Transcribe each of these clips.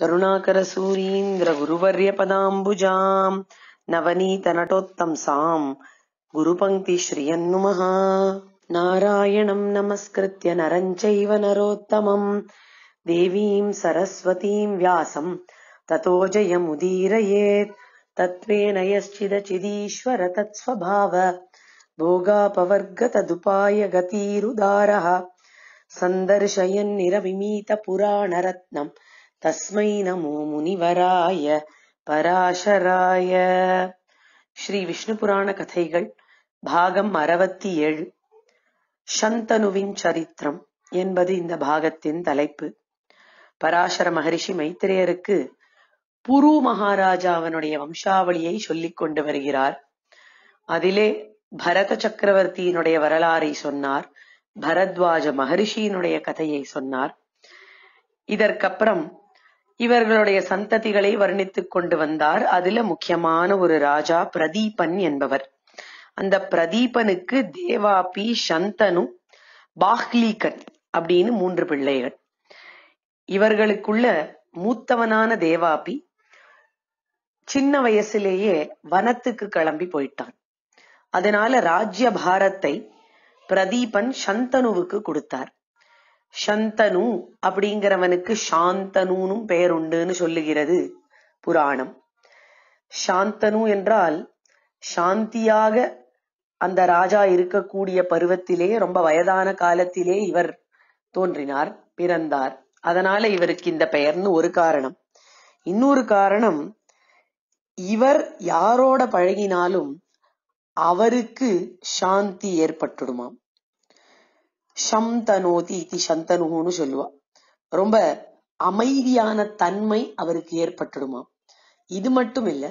करुणाकरसूरीन्द्रगुरुवर्यपदाम्बुजाम् नवनीतनटोत्तम् साम् गुरुपङ्क्तिश्रियम् नुमः नारायणम् नमस्कृत्य नरम् चैव नरोत्तमम् देवीम् सरस्वतीम् व्यासम् ततो जयमुदीरयेत् तत्त्वेन यश्चिदचिदीश्वर तत्स्वभाव भोगापवर्गतदुपायगतीरुदारः सन्दर्शयन्निरविमीत தஸ்மை நமோ முனிவராய பராசராய ஸ்ரீ விஷ்ணு புராண கதைகள் பாகம் அறுபத்தி ஏழு சந்தனுவின் சரித்திரம் என்பது இந்த பாகத்தின் தலைப்பு பராசர மகரிஷி மைத்திரேயருக்கு புரு மகாராஜாவனுடைய வம்சாவளியை சொல்லிக் கொண்டு வருகிறார் அதிலே பரத சக்கரவர்த்தியினுடைய வரலாறை சொன்னார் பரத்வாஜ மகரிஷியினுடைய கதையை சொன்னார் இதற்கப்புறம் இவர்களுடைய சந்ததிகளை வர்ணித்துக் கொண்டு வந்தார் அதுல முக்கியமான ஒரு ராஜா பிரதீபன் என்பவர் அந்த பிரதீபனுக்கு தேவாபி சந்தனு பாஹ்லீகன் அப்படின்னு மூன்று பிள்ளைகள் இவர்களுக்குள்ள மூத்தவனான தேவாபி சின்ன வயசிலேயே வனத்துக்கு கிளம்பி போயிட்டான் அதனால ராஜ்ய பாரத்தை பிரதீபன் சந்தனுவுக்கு கொடுத்தார் சந்தனு அப்படிங்கிறவனுக்கு பெயர் உண்டுன்னு சொல்லுகிறது புராணம் சாந்தனு என்றால் சாந்தியாக அந்த ராஜா இருக்கக்கூடிய பருவத்திலே ரொம்ப வயதான காலத்திலே இவர் தோன்றினார் பிறந்தார் அதனால இவருக்கு இந்த பெயர்னு ஒரு காரணம் இன்னொரு காரணம் இவர் யாரோட பழகினாலும் அவருக்கு சாந்தி ஏற்பட்டுடுமாம் சந்தனோதி இது சொல்லுவா ரொம்ப அமைதியான தன்மை அவருக்கு ஏற்பட்டுடுமா இது மட்டும் இல்ல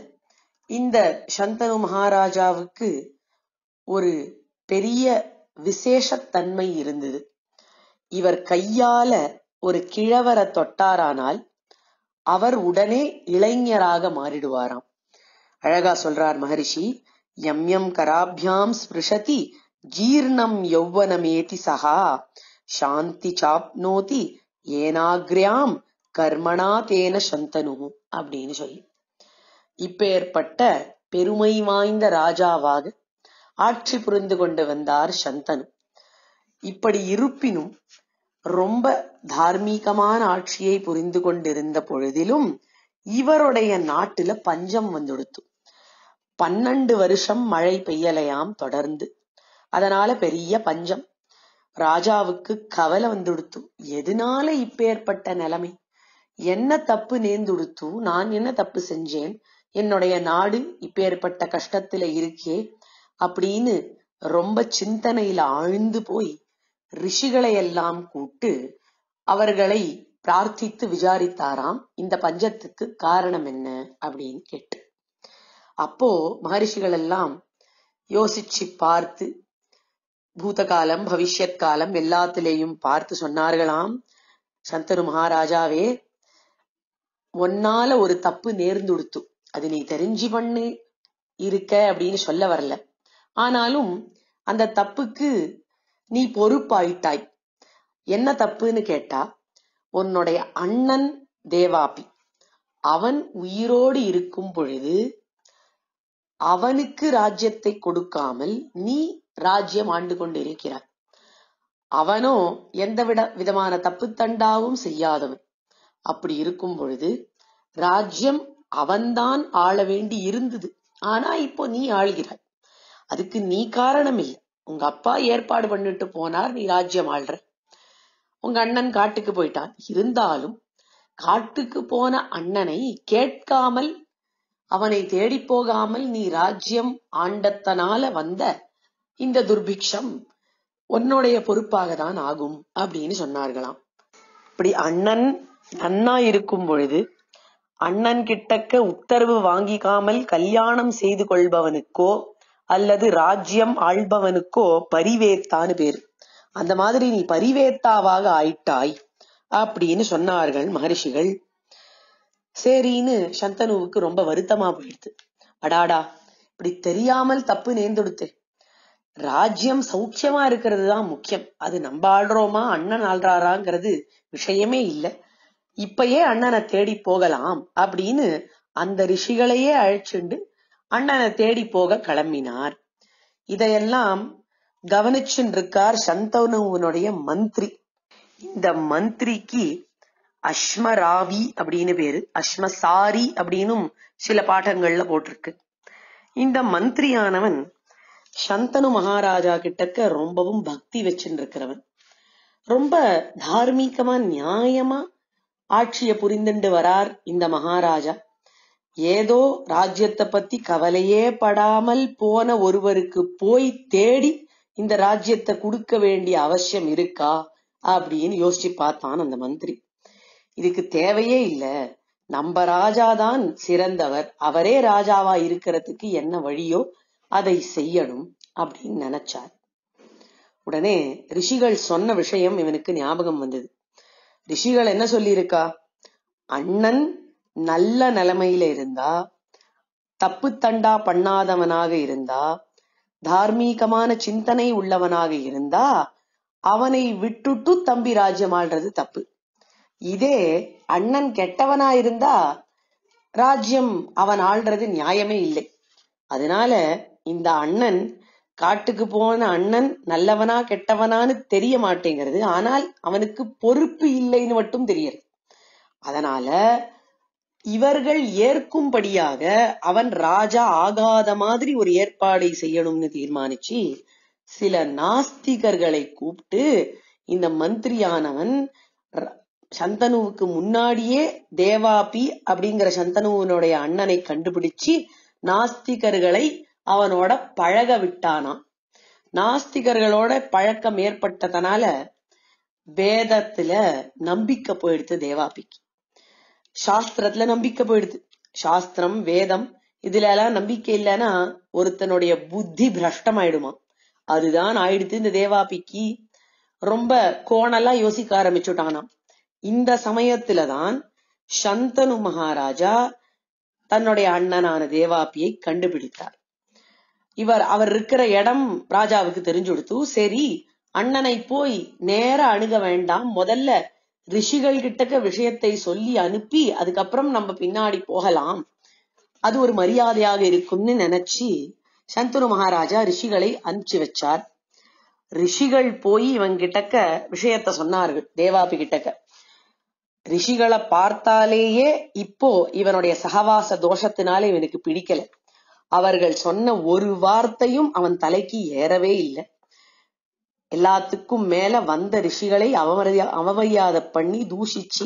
இந்த சந்தனு மகாராஜாவுக்கு ஒரு பெரிய விசேஷத்தன்மை இருந்தது இவர் கையால ஒரு கிழவரை தொட்டாரானால் அவர் உடனே இளைஞராக மாறிடுவாராம் அழகா சொல்றார் மகரிஷி எம் எம் கராபியாம் ஸ்பிருஷதி ஜீர்ணம் யௌவனமேதி சகா சாந்தி சாப்னோதி ஏனாகிரியாம் கர்மணா தேன சந்தனு அப்படின்னு சொல்லி இப்பேற்பட்ட பெருமை வாய்ந்த ராஜாவாக ஆட்சி புரிந்து கொண்டு வந்தார் சந்தனு இப்படி இருப்பினும் ரொம்ப தார்மீகமான ஆட்சியை புரிந்து கொண்டிருந்த பொழுதிலும் இவருடைய நாட்டுல பஞ்சம் வந்துடுத்து பன்னெண்டு வருஷம் மழை பெய்யலையாம் தொடர்ந்து அதனால பெரிய பஞ்சம் ராஜாவுக்கு கவலை வந்துடுத்து எதனால இப்பேற்பட்ட நிலைமை என்ன தப்பு நேர்ந்துடுத்து நான் என்ன தப்பு செஞ்சேன் என்னுடைய நாடு இப்பேற்பட்ட கஷ்டத்துல இருக்கே அப்படின்னு ரொம்ப சிந்தனையில ஆழ்ந்து போய் ரிஷிகளை எல்லாம் கூட்டு அவர்களை பிரார்த்தித்து விசாரித்தாராம் இந்த பஞ்சத்துக்கு காரணம் என்ன அப்படின்னு கேட்டு அப்போ மகரிஷிகள் எல்லாம் யோசிச்சு பார்த்து பூதகாலம் பவிஷ்யத் காலம் எல்லாத்திலேயும் பார்த்து சொன்னார்களாம் சந்தரு மகாராஜாவே ஒன்னால ஒரு தப்பு நேர்ந்துடுத்து அது நீ தெரிஞ்சு பண்ணு இருக்க அப்படின்னு சொல்ல வரல ஆனாலும் அந்த தப்புக்கு நீ பொறுப்பாயிட்டாய் என்ன தப்புன்னு கேட்டா உன்னுடைய அண்ணன் தேவாபி அவன் உயிரோடு இருக்கும் பொழுது அவனுக்கு ராஜ்யத்தை கொடுக்காமல் நீ ராஜ்யம் ஆண்டு கொண்டிருக்கிறான் அவனோ எந்த விட விதமான தப்பு தண்டாவும் செய்யாதவன் அப்படி இருக்கும் பொழுது ராஜ்யம் அவன்தான் ஆள வேண்டி இருந்தது ஆனா இப்போ நீ ஆள்கிறாய் அதுக்கு நீ காரணம் இல்லை உங்க அப்பா ஏற்பாடு பண்ணிட்டு போனார் நீ ராஜ்யம் ஆள்ற உங்க அண்ணன் காட்டுக்கு போயிட்டான் இருந்தாலும் காட்டுக்கு போன அண்ணனை கேட்காமல் அவனை தேடி போகாமல் நீ ராஜ்யம் ஆண்டத்தனால வந்த இந்த துர்பிக்ஷம் உன்னுடைய பொறுப்பாக தான் ஆகும் அப்படின்னு சொன்னார்களாம் இப்படி அண்ணன் நன்னா இருக்கும் பொழுது அண்ணன் கிட்டக்க உத்தரவு வாங்கிக்காமல் கல்யாணம் செய்து கொள்பவனுக்கோ அல்லது ராஜ்யம் ஆள்பவனுக்கோ பரிவேத்தான்னு பேர் அந்த மாதிரி நீ பரிவேத்தாவாக ஆயிட்டாய் அப்படின்னு சொன்னார்கள் மகரிஷிகள் சரின்னு சந்தனுவுக்கு ரொம்ப வருத்தமா போயிடுது அடாடா இப்படி தெரியாமல் தப்பு நேர்ந்துடுத்து ராஜ்யம் சௌக்கியமா இருக்கிறது தான் முக்கியம் அது நம்ம ஆள்றோமா அண்ணன் ஆள்றாராங்கிறது விஷயமே இல்லை இப்பயே அண்ணனை தேடி போகலாம் அப்படின்னு அந்த ரிஷிகளையே அழைச்சிண்டு அண்ணனை தேடி போக கிளம்பினார் இதையெல்லாம் கவனிச்சுருக்கார் சந்தனுவனுடைய மந்திரி இந்த மந்திரிக்கு அஸ்மராவி அப்படின்னு பேரு அஸ்மசாரி அப்படின்னும் சில பாடங்கள்ல போட்டிருக்கு இந்த மந்திரியானவன் சந்தனு மகாராஜா கிட்டக்க ரொம்பவும் பக்தி வச்சுன்னு இருக்கிறவன் ரொம்ப தார்மீகமா நியாயமா ஆட்சிய புரிந்துண்டு வரார் இந்த மகாராஜா ஏதோ ராஜ்யத்தை பத்தி கவலையே படாமல் போன ஒருவருக்கு போய் தேடி இந்த ராஜ்யத்தை கொடுக்க வேண்டிய அவசியம் இருக்கா அப்படின்னு யோசிச்சு பார்த்தான் அந்த மந்திரி இதுக்கு தேவையே இல்ல நம்ம ராஜாதான் சிறந்தவர் அவரே ராஜாவா இருக்கிறதுக்கு என்ன வழியோ அதை செய்யணும் அப்படின்னு நினைச்சார் உடனே ரிஷிகள் சொன்ன விஷயம் இவனுக்கு ஞாபகம் வந்தது ரிஷிகள் என்ன சொல்லியிருக்கா அண்ணன் நல்ல நிலைமையில இருந்தா தப்பு தண்டா பண்ணாதவனாக இருந்தா தார்மீகமான சிந்தனை உள்ளவனாக இருந்தா அவனை விட்டுட்டு தம்பி ராஜ்யம் ஆள்றது தப்பு இதே அண்ணன் கெட்டவனா இருந்தா ராஜ்யம் அவன் ஆள்றது நியாயமே இல்லை அதனால இந்த அண்ணன் காட்டுக்கு போன அண்ணன் நல்லவனா கெட்டவனான்னு தெரிய மாட்டேங்கிறது ஆனால் அவனுக்கு பொறுப்பு இல்லைன்னு மட்டும் தெரியுது அதனால இவர்கள் ஏற்கும்படியாக அவன் ராஜா ஆகாத மாதிரி ஒரு ஏற்பாடை செய்யணும்னு தீர்மானிச்சு சில நாஸ்திகர்களை கூப்பிட்டு இந்த மந்திரியானவன் சந்தனுவுக்கு முன்னாடியே தேவாபி அப்படிங்கிற சந்தனுவனுடைய அண்ணனை கண்டுபிடிச்சு நாஸ்திகர்களை அவனோட பழக விட்டானாம் நாஸ்திகர்களோட பழக்கம் ஏற்பட்டதனால வேதத்துல நம்பிக்கை போயிடுது தேவாபிக்கு சாஸ்திரத்துல நம்பிக்கை போயிடுது சாஸ்திரம் வேதம் இதுல எல்லாம் நம்பிக்கை இல்லைன்னா ஒருத்தனுடைய புத்தி பிரஷ்டம் ஆயிடுமா அதுதான் ஆயிடுத்து இந்த தேவாபிக்கு ரொம்ப கோணெல்லாம் யோசிக்க ஆரம்பிச்சுட்டானாம் இந்த சமயத்துலதான் சந்தனு மகாராஜா தன்னுடைய அண்ணனான தேவாபியை கண்டுபிடித்தார் இவர் அவர் இருக்கிற இடம் ராஜாவுக்கு தெரிஞ்சு கொடுத்து சரி அண்ணனை போய் நேர அணுக வேண்டாம் முதல்ல ரிஷிகள் கிட்டக்க விஷயத்தை சொல்லி அனுப்பி அதுக்கப்புறம் நம்ம பின்னாடி போகலாம் அது ஒரு மரியாதையாக இருக்கும்னு நினைச்சு சந்துரு மகாராஜா ரிஷிகளை அனுப்பிச்சு வச்சார் ரிஷிகள் போய் இவங்க கிட்டக்க விஷயத்த சொன்னார்கள் தேவாபி கிட்டக்க ரிஷிகளை பார்த்தாலேயே இப்போ இவனுடைய சகவாச தோஷத்தினால இவனுக்கு பிடிக்கல அவர்கள் சொன்ன ஒரு வார்த்தையும் அவன் தலைக்கு ஏறவே இல்லை எல்லாத்துக்கும் மேல வந்த ரிஷிகளை அவமரியா அவமரியாதை பண்ணி தூஷிச்சு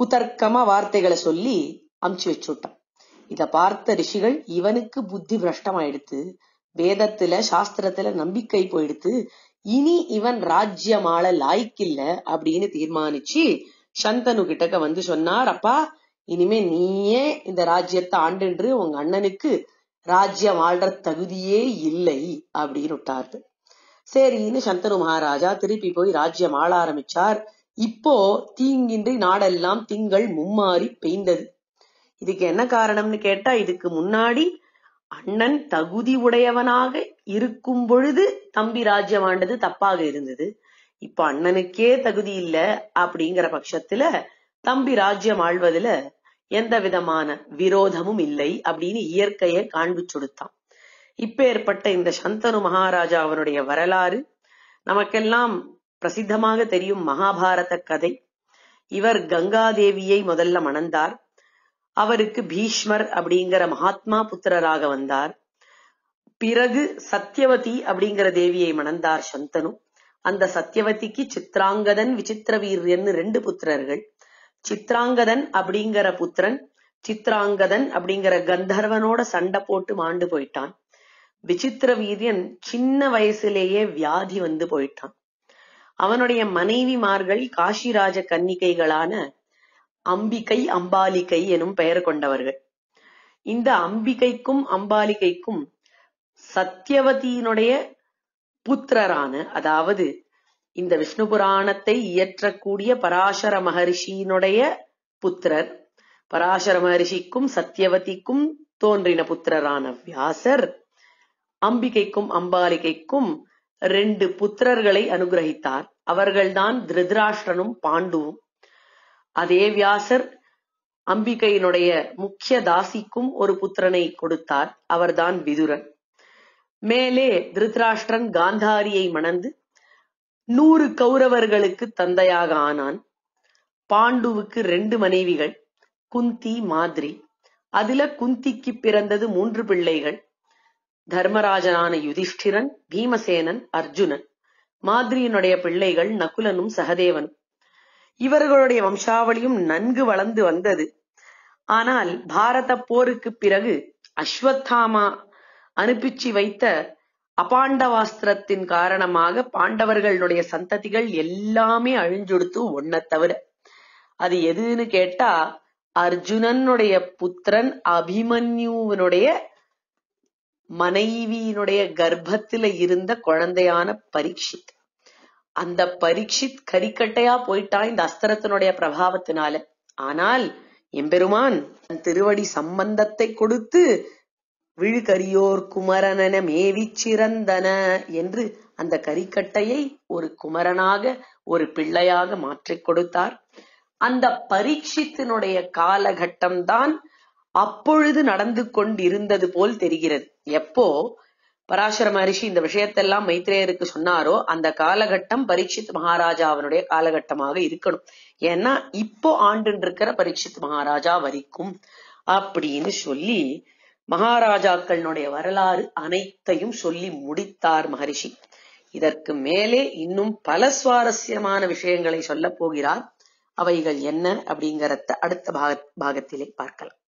குதர்க்கமா வார்த்தைகளை சொல்லி அமுச்சு வச்சுட்டான் இத பார்த்த ரிஷிகள் இவனுக்கு புத்தி ஆயிடுத்து வேதத்துல சாஸ்திரத்துல நம்பிக்கை போயிடுத்து இனி இவன் ஆள லாய்க்கில்ல அப்படின்னு தீர்மானிச்சு சந்தனு கிட்டக்க வந்து சொன்னார் அப்பா இனிமே நீயே இந்த ராஜ்யத்தை ஆண்டுன்று உங்க அண்ணனுக்கு ராஜ்யம் ஆள்ற தகுதியே இல்லை அப்படின்னு விட்டார்கள் சரின்னு சந்தனு மகாராஜா திருப்பி போய் ராஜ்யம் ஆள ஆரம்பிச்சார் இப்போ தீங்கின்றி நாடெல்லாம் திங்கள் மும்மாறி பெய்ந்தது இதுக்கு என்ன காரணம்னு கேட்டா இதுக்கு முன்னாடி அண்ணன் தகுதி உடையவனாக இருக்கும் பொழுது தம்பி ராஜ்யம் ஆண்டது தப்பாக இருந்தது இப்ப அண்ணனுக்கே தகுதி இல்ல அப்படிங்கிற பட்சத்துல தம்பி ராஜ்யம் ஆழ்வதுல எந்த விதமான விரோதமும் இல்லை அப்படின்னு இயற்கையை காண்பிச்சுடுத்தான் இப்பேற்பட்ட இந்த சந்தனு மகாராஜா அவருடைய வரலாறு நமக்கெல்லாம் பிரசித்தமாக தெரியும் மகாபாரத கதை இவர் கங்காதேவியை முதல்ல மணந்தார் அவருக்கு பீஷ்மர் அப்படிங்கிற மகாத்மா புத்திரராக வந்தார் பிறகு சத்தியவதி அப்படிங்கிற தேவியை மணந்தார் சந்தனு அந்த சத்தியவதிக்கு சித்ராங்கதன் விசித்திர வீர் ரெண்டு புத்திரர்கள் சித்ராங்கதன் அப்படிங்கிற புத்திரன் சித்ராங்கதன் அப்படிங்கிற கந்தர்வனோட சண்டை போட்டு மாண்டு போயிட்டான் விசித்திர வீரியன் சின்ன வயசுலேயே வியாதி வந்து போயிட்டான் அவனுடைய மனைவிமார்கள் காஷிராஜ கன்னிகைகளான அம்பிகை அம்பாலிகை எனும் பெயர் கொண்டவர்கள் இந்த அம்பிகைக்கும் அம்பாலிகைக்கும் சத்தியவதியினுடைய புத்திரரான அதாவது இந்த விஷ்ணு புராணத்தை இயற்றக்கூடிய பராசர மகரிஷியினுடைய புத்திரர் பராசர மகரிஷிக்கும் சத்தியவதிக்கும் தோன்றின புத்திரரான வியாசர் அம்பிகைக்கும் அம்பாலிகைக்கும் ரெண்டு புத்திரர்களை அனுகிரகித்தார் அவர்கள்தான் திருதராஷ்டிரனும் பாண்டுவும் அதே வியாசர் அம்பிகையினுடைய முக்கிய தாசிக்கும் ஒரு புத்திரனை கொடுத்தார் அவர்தான் விதுரன் மேலே திருதராஷ்டிரன் காந்தாரியை மணந்து நூறு கௌரவர்களுக்கு தந்தையாக ஆனான். பாண்டுவுக்கு ரெண்டு மனைவிகள் குந்தி, மாதிரி. அதில குந்திக்கு பிறந்தது மூன்று பிள்ளைகள் தர்மராஜனான யுதிஷ்டிரன், பீமசேனன், அர்ஜுனன். மாதிரியினுடைய பிள்ளைகள் நகுலனும் சகதேவனும். இவர்களுடைய வம்சாவளியும் நன்கு வளர்ந்து வந்தது. ஆனால் பாரதப் போருக்குப் பிறகு அஸ்வத்தாமா அனுப்பிச்சு வைத்த அபாண்டவாஸ்திரத்தின் காரணமாக பாண்டவர்களுடைய சந்ததிகள் எல்லாமே அழிஞ்சொடுத்து ஒன்ன தவிர அது எதுன்னு கேட்டா அர்ஜுனனுடைய புத்திரன் அபிமன்யுவனுடைய மனைவியினுடைய கர்ப்பத்தில இருந்த குழந்தையான பரீட்சித் அந்த பரீட்சித் கரிக்கட்டையா போயிட்டா இந்த அஸ்திரத்தினுடைய பிரபாவத்தினால ஆனால் எம்பெருமான் தன் திருவடி சம்பந்தத்தை கொடுத்து விழுகரியோர் குமரனென மேவி சிறந்தன என்று அந்த கரிக்கட்டையை ஒரு குமரனாக ஒரு பிள்ளையாக மாற்றிக் கொடுத்தார். அந்த பரீட்சித்தினுடைய காலகட்டம்தான் அப்பொழுது நடந்து கொண்டிருந்தது போல் தெரிகிறது. எப்போ பராசர மகரிஷி இந்த விஷயத்தெல்லாம் மைத்ரேயருக்கு சொன்னாரோ அந்த காலகட்டம் பரீட்சித் அவனுடைய காலகட்டமாக இருக்கணும். ஏன்னா இப்போ ஆண்டு இருக்கிற பரீட்சித் மகாராஜா வரைக்கும் அப்படின்னு சொல்லி மகாராஜாக்களினுடைய வரலாறு அனைத்தையும் சொல்லி முடித்தார் மகரிஷி இதற்கு மேலே இன்னும் பல சுவாரஸ்யமான விஷயங்களை சொல்லப் போகிறார் அவைகள் என்ன அப்படிங்கறத அடுத்த பாகத்திலே பார்க்கலாம்